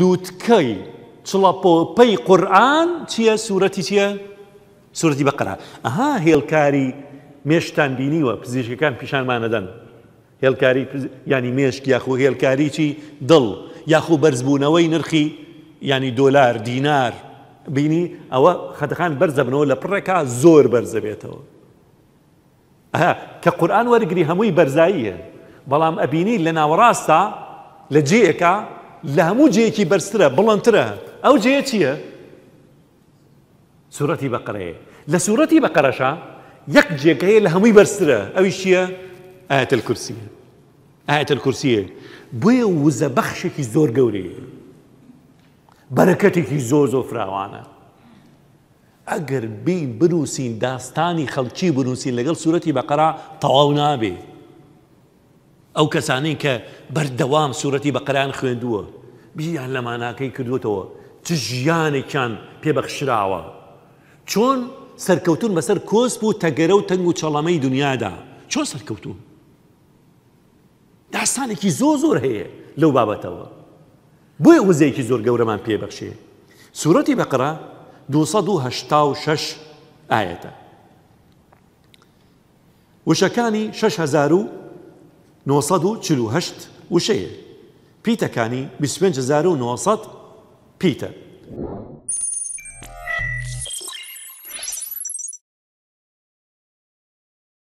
لووتکەی چڵەپۆپەی قورآن چییە سوورەتی چییە؟ سوورەتی بەقرا ئەها هێڵکاری مێشتان بینیوە پزیشکەکان پیشانمانەدەن هێڵکاری ینی مێشک یاخۆ هێڵکاریی دڵ یاخۆ بەرزبوونەوەی نرخی ینی دۆلار دینار بینی ئەوە خەتەخان بەرزەبنەوە لە پڕێکا زۆر بەرزە بێتەوە ئەها کە قورآان وەرگری هەمووی بەرزاییە بەڵام ئەبینی لە ناوەڕاستە لە جێەکە لە هەموو جەیەکی بەرزترە بڵندترە ئەو جەیە چییە؟ سوورەتی بەقەیە لە سوورەتی بەقەرەشە یەک جێگەیە لە هەمووی بەرزترە ئەوی چییە؟ الكرسي کورسیە آية ئاەتە کورسیە بۆیە وزە بەخشێکی زۆر گەورەیە بەرەکەتێکی زۆ زۆ فراوانە ئەگەر بی بنووسین داستانی خەڵکی بنووسین لەگەڵ سوورەتی بەقەرا تەواو نابێت ئەو کەسانەی کە بەردەوام سوورەتی بەقەران خوێندووە بیان لەماناکەی کردوتەوە چ ژیانێکیان پێبەخشراوە چۆن سەرکەوتون بەسەر کۆسب و تەگەرە و تەنگ و چەڵەمەی دنیادا چۆن سەرکەوتون داستانێکی زۆ زۆر هەیە لەو بابەتەوە بۆیە وزەیەکی زۆر گەورەمان پێبەخشێ سوورەتی بەقرا 286 ئاەتە وشەکانی 6 هزار و نوصد چلو هشت وشيه بيتا كاني بسبنج زارو نوصد بيتا